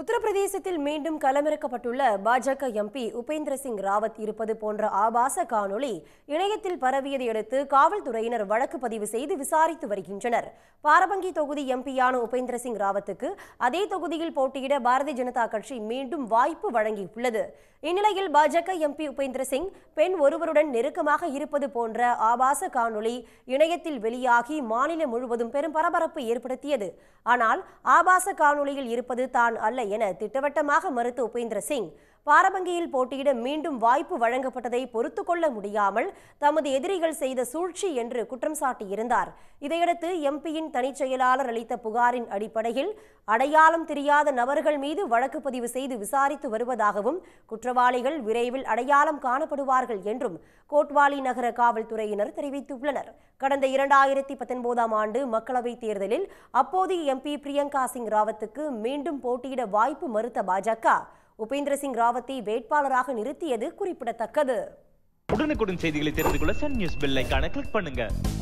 உத்தரப்பிரதேசத்தில் மீண்டும் களமிறக்கப்பட்டுள்ள பாஜக எம்பி உபேந்திர சிங் ராவத் இருப்பது போன்ற ஆபாச காணொளி இணையத்தில் பரவியதையடுத்து காவல்துறையினர் வழக்கு பதிவு செய்து விசாரித்து வருகின்றனர் பாரபங்கி தொகுதி எம்பியான உபேந்திர சிங் ராவத்துக்கு அதே தொகுதியில் போட்டியிட பாரதிய ஜனதா கட்சி மீண்டும் வாய்ப்பு வழங்கியுள்ளது இந்நிலையில் பாஜக எம்பி உபேந்திர சிங் பெண் ஒருவருடன் நெருக்கமாக இருப்பது போன்ற ஆபாச காணொளி இணையத்தில் வெளியாகி மாநிலம் முழுவதும் பெரும் பரபரப்பு ஏற்படுத்தியது ஆனால் ஆபாச காணொளியில் இருப்பது தான் அல்ல என திட்டவட்டமாக மறுத்த உபேந்திர சிங் பாரபங்கியில் போட்டியிட மீண்டும் வாய்ப்பு வழங்கப்பட்டதை பொறுத்து கொள்ள முடியாமல் தமது எதிரிகள் செய்த சூழ்ச்சி என்று குற்றம் சாட்டியிருந்தார் இதையடுத்து எம்பியின் தனிச் செயலாளர் அளித்த புகாரின் அடிப்படையில் அடையாளம் தெரியாத நபர்கள் மீது வழக்கு பதிவு செய்து விசாரித்து வருவதாகவும் குற்றவாளிகள் விரைவில் அடையாளம் காணப்படுவார்கள் என்றும் கோட்வாலி நகர காவல்துறையினர் தெரிவித்துள்ளனர் கடந்த இரண்டாயிரத்தி பத்தொன்பதாம் ஆண்டு மக்களவைத் தேர்தலில் அப்போதைய எம்பி பிரியங்கா சிங் ராவத்துக்கு மீண்டும் போட்டியிட வாய்ப்பு மறுத்த பாஜக உபேந்திர சிங் ராவத்தை வேட்பாளராக நிறுத்தியது குறிப்பிடத்தக்கது உடனுக்குடன் செய்திகளை தெரிந்து கொள்ள சன் நியூஸ் பில்லை கிளிக் பண்ணுங்க